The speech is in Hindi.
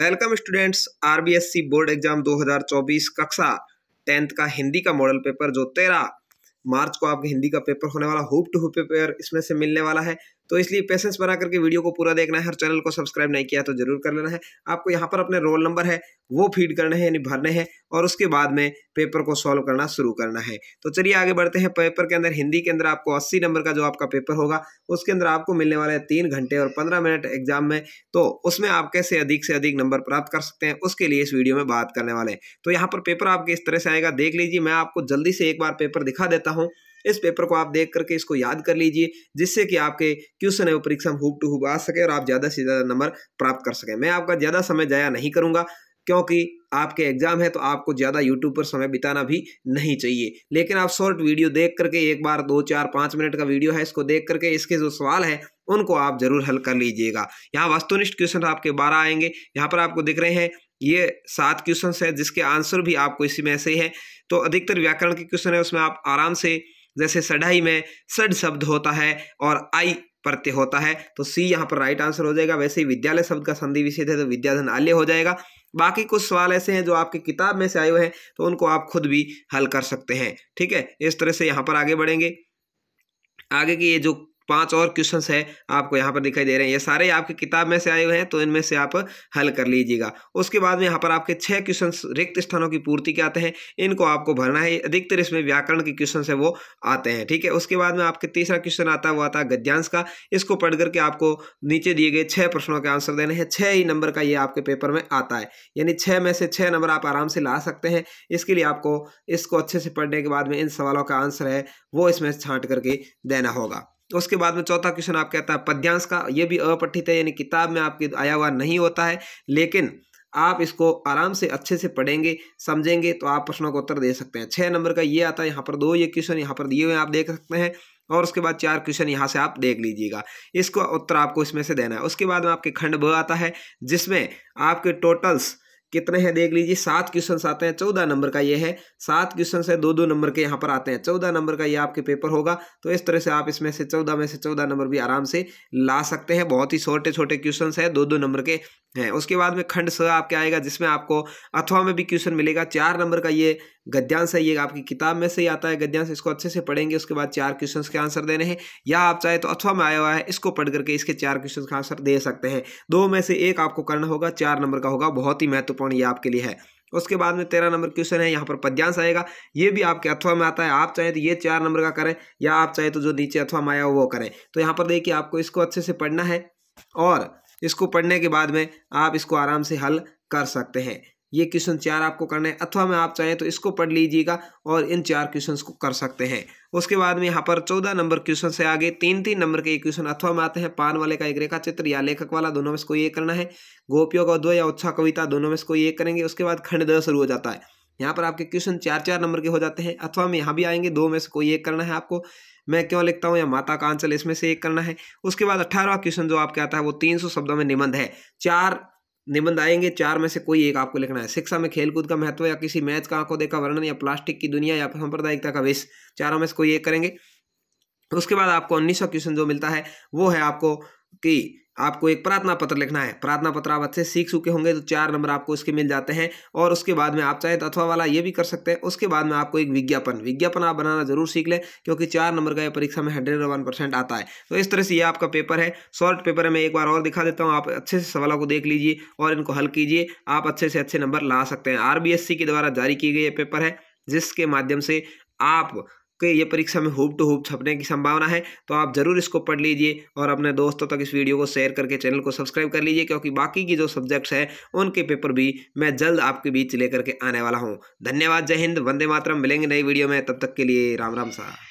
welcome students RBSC board exam 2024 कक्षा टेंथ का हिंदी का मॉडल पेपर जो तेरह मार्च को आपके हिंदी का पेपर होने वाला होप टू होप पेपर इसमें से मिलने वाला है तो इसलिए पेशेंस बना करके वीडियो को पूरा देखना है हर चैनल को सब्सक्राइब नहीं किया तो जरूर कर लेना है आपको यहाँ पर अपने रोल नंबर है वो फीड करने हैं यानी भरने हैं और उसके बाद में पेपर को सॉल्व करना शुरू करना है तो चलिए आगे बढ़ते हैं पेपर के अंदर हिंदी के अंदर आपको अस्सी नंबर का जो आपका पेपर होगा उसके अंदर आपको मिलने वाला है तीन घंटे और पंद्रह मिनट एग्जाम में तो उसमें आप कैसे अधिक से अधिक नंबर प्राप्त कर सकते हैं उसके लिए इस वीडियो में बात करने वाले हैं तो यहाँ पर पेपर आपके इस तरह से आएगा देख लीजिए मैं आपको जल्दी से एक बार पेपर दिखा देता हूँ इस पेपर को आप देख करके इसको याद कर लीजिए जिससे कि आपके क्वेश्चन है वो परीक्षा में हुब टू हुब आ सके और आप ज़्यादा से ज़्यादा नंबर प्राप्त कर सकें मैं आपका ज़्यादा समय ज़ाया नहीं करूँगा क्योंकि आपके एग्जाम है तो आपको ज़्यादा यूट्यूब पर समय बिताना भी नहीं चाहिए लेकिन आप शॉर्ट वीडियो देख करके एक बार दो चार पाँच मिनट का वीडियो है इसको देख करके इसके जो सवाल है उनको आप जरूर हल कर लीजिएगा यहाँ वस्तुनिष्ठ क्वेश्चन आपके बारह आएंगे यहाँ पर आपको दिख रहे हैं ये सात क्वेश्चन है जिसके आंसर भी आपको इसी में से है तो अधिकतर व्याकरण के क्वेश्चन है उसमें आप आराम से जैसे सढ़ाई में सड शब्द होता है और आई प्रत्यय होता है तो सी यहाँ पर राइट आंसर हो जाएगा वैसे ही विद्यालय शब्द का संधि विषय है तो विद्याधन आल्य हो जाएगा बाकी कुछ सवाल ऐसे हैं जो आपकी किताब में से आए हुए हैं तो उनको आप खुद भी हल कर सकते हैं ठीक है इस तरह से यहाँ पर आगे बढ़ेंगे आगे की ये जो पांच और क्वेश्चन है आपको यहाँ पर दिखाई दे रहे हैं ये सारे आपके किताब में से आए हुए हैं तो इनमें से आप हल कर लीजिएगा उसके बाद में यहाँ पर आपके छह क्वेश्चन रिक्त स्थानों की पूर्ति के आते हैं इनको आपको भरना है अधिकतर इसमें व्याकरण के क्वेश्चन है वो आते हैं ठीक है उसके बाद में आपके तीसरा क्वेश्चन आता है वो आता है गद्यांश का इसको पढ़ करके आपको नीचे दिए गए छह प्रश्नों के आंसर देने हैं छह ही नंबर का ये आपके पेपर में आता है यानी छह में से छह नंबर आप आराम से ला सकते हैं इसके लिए आपको इसको अच्छे से पढ़ने के बाद में इन सवालों का आंसर है वो इसमें छाँट करके देना होगा उसके बाद में चौथा क्वेश्चन आप कहता है पद्यांश का ये भी अपठित है यानी किताब में आपके आया हुआ नहीं होता है लेकिन आप इसको आराम से अच्छे से पढ़ेंगे समझेंगे तो आप प्रश्नों का उत्तर दे सकते हैं छः नंबर का ये आता है यहाँ पर दो ये क्वेश्चन यहाँ पर दिए हुए आप देख सकते हैं और उसके बाद चार क्वेश्चन यहाँ से आप देख लीजिएगा इसको उत्तर आपको इसमें से देना है उसके बाद में आपके खंड ब आता है जिसमें आपके टोटल्स कितने हैं देख लीजिए सात क्वेश्चन आते हैं चौदह नंबर का ये है सात क्वेश्चन है दो दो नंबर के यहाँ पर आते हैं चौदह नंबर का ये आपके पेपर होगा तो इस तरह से आप इसमें से चौदह में से चौदह नंबर भी आराम से ला सकते हैं बहुत ही छोटे छोटे क्वेश्चन है दो दो नंबर के हैं उसके बाद में खंड स आपके आएगा जिसमें आपको अथवा में भी क्वेश्चन मिलेगा चार नंबर का ये गद्यांश है ये आपकी किताब में से ही आता है गद्यांश इसको अच्छे से पढ़ेंगे उसके बाद चार क्वेश्चन के आंसर देने हैं या आप चाहे तो अथवा में आया हुआ है इसको पढ़ करके इसके चार क्वेश्चन का आंसर दे सकते हैं दो में से एक आपको करना होगा चार नंबर का होगा बहुत ही महत्वपूर्ण ये आपके लिए है उसके बाद में तेरह नंबर क्वेश्चन है यहाँ पर पद्यांश आएगा ये भी आपके अथवा में आता है आप चाहे तो ये चार नंबर का करें या आप चाहे तो जो नीचे अथवा में आया हो वो करें तो यहाँ पर देखिए आपको इसको अच्छे से पढ़ना है और इसको पढ़ने के बाद में आप इसको आराम से हल कर सकते हैं ये क्वेश्चन चार आपको करना है अथवा में आप चाहें तो इसको पढ़ लीजिएगा और इन चार क्वेश्चंस को कर सकते हैं उसके बाद में यहाँ पर चौदह नंबर क्वेश्चन से आगे तीन तीन नंबर के क्वेश्चन अथवा में आते हैं पान वाले का एक रेखा चित्र या लेखक वाला दोनों में से कोई एक करना है गोपियों का उद्वय या उच्छा कविता दोनों में इसको कोई एक करेंगे उसके बाद खंड दह शुरू हो जाता है यहाँ पर आपके क्वेश्चन चार चार नंबर के हो जाते हैं अथवा में यहाँ भी आएंगे दो में से कोई एक करना है आपको मैं क्यों लिखता हूँ या माता का आंसर इसमें से एक करना है उसके बाद अट्ठारहवा क्वेश्चन जो आपके आता है वो तीन सौ शब्दों में निबंध है चार निबंध आएंगे चार में से कोई एक आपको लिखना है शिक्षा में खेलकूद का महत्व या किसी मैच का आंखों देखा वर्णन या प्लास्टिक की दुनिया या सांप्रदायिकता का विष चारों में से कोई एक करेंगे उसके बाद आपको उन्नीसवा क्वेश्चन जो मिलता है वो है आपको कि आपको एक प्रार्थना पत्र लिखना है प्रार्थना पत्र आप अच्छे सीख चुके होंगे तो चार नंबर आपको इसके मिल जाते हैं और उसके बाद में आप चाहे तो अथवा वाला ये भी कर सकते हैं उसके बाद में आपको एक विज्ञापन विज्ञापन आप बनाना जरूर सीख लें क्योंकि चार नंबर का यह परीक्षा में हंड्रेड वन परसेंट आता है तो इस तरह से ये आपका पेपर है शॉर्ट पेपर है मैं एक बार और दिखा देता हूँ आप अच्छे से सवालों को देख लीजिए और इनको हल कीजिए आप अच्छे से अच्छे नंबर ला सकते हैं आर के द्वारा जारी किए गए ये पेपर है जिसके माध्यम से आप के ये परीक्षा में होप टू होप छपने की संभावना है तो आप ज़रूर इसको पढ़ लीजिए और अपने दोस्तों तक इस वीडियो को शेयर करके चैनल को सब्सक्राइब कर लीजिए क्योंकि बाकी की जो सब्जेक्ट्स हैं उनके पेपर भी मैं जल्द आपके बीच लेकर के आने वाला हूँ धन्यवाद जय हिंद वंदे मातरम मिलेंगे नई वीडियो में तब तक के लिए राम राम साहब